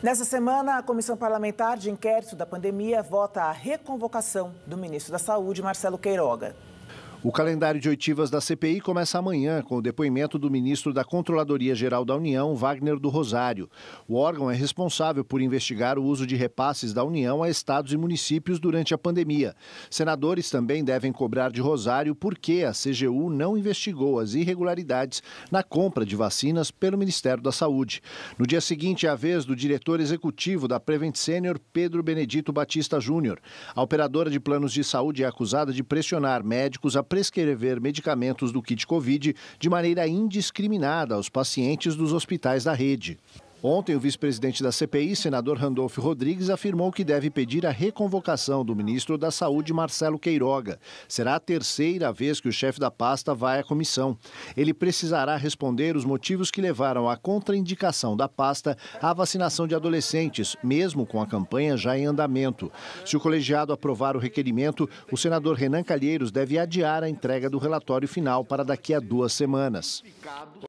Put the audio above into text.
Nessa semana, a Comissão Parlamentar de Inquérito da Pandemia vota a reconvocação do ministro da Saúde, Marcelo Queiroga. O calendário de oitivas da CPI começa amanhã, com o depoimento do ministro da Controladoria Geral da União, Wagner do Rosário. O órgão é responsável por investigar o uso de repasses da União a estados e municípios durante a pandemia. Senadores também devem cobrar de Rosário por que a CGU não investigou as irregularidades na compra de vacinas pelo Ministério da Saúde. No dia seguinte, é a vez do diretor executivo da Prevent Senior, Pedro Benedito Batista Júnior. A operadora de planos de saúde é acusada de pressionar médicos a prescrever medicamentos do kit Covid de maneira indiscriminada aos pacientes dos hospitais da rede. Ontem, o vice-presidente da CPI, senador Randolfo Rodrigues, afirmou que deve pedir a reconvocação do ministro da Saúde, Marcelo Queiroga. Será a terceira vez que o chefe da pasta vai à comissão. Ele precisará responder os motivos que levaram à contraindicação da pasta à vacinação de adolescentes, mesmo com a campanha já em andamento. Se o colegiado aprovar o requerimento, o senador Renan Calheiros deve adiar a entrega do relatório final para daqui a duas semanas.